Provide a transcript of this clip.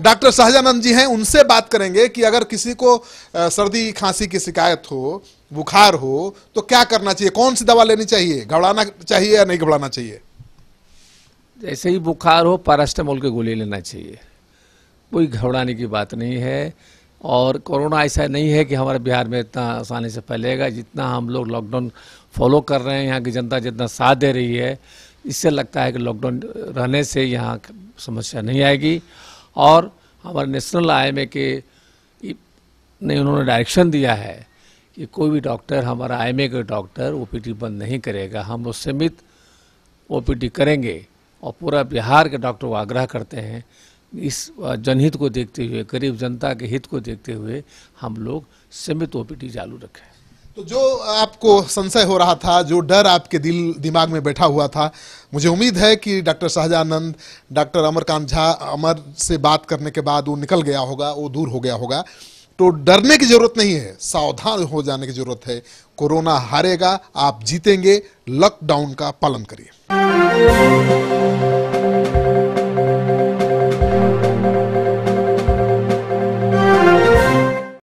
doctor शाहजानंद जी हैं उनसे बात करेंगे कि अगर किसी को सर्दी खांसी की शिकायत हो बुखार हो तो क्या करना चाहिए कौन सी दवा लेनी चाहिए घबराना चाहिए या नहीं घबराना चाहिए जैसे ही बुखार हो पैरास्टामोल के गोली लेना चाहिए कोई घबराने की बात नहीं है और कोरोना ऐसा नहीं है कि हमारे बिहार में इतना आसानी से फैलेगा जितना हम लोग लॉकडाउन फॉलो कर रहे हैं यहाँ की जनता जितना साथ दे रही है इससे लगता है कि लॉकडाउन रहने से यहाँ समस्या नहीं आएगी और हमारे नेशनल आई के ने उन्होंने डायरेक्शन दिया है कि कोई भी डॉक्टर हमारा आई का डॉक्टर ओ बंद नहीं करेगा हम उस सीमित ओ करेंगे और पूरा बिहार के डॉक्टर को आग्रह करते हैं इस जनहित को देखते हुए गरीब जनता के हित को देखते हुए हम लोग सीमित ओ चालू रखें तो जो आपको संशय हो रहा था जो डर आपके दिल दिमाग में बैठा हुआ था मुझे उम्मीद है कि डॉक्टर शाहजानंद डॉक्टर अमरकांत झा अमर से बात करने के बाद वो निकल गया होगा वो दूर हो गया होगा तो डरने की जरूरत नहीं है सावधान हो जाने की जरूरत है कोरोना हारेगा आप जीतेंगे लॉकडाउन का पालन करिए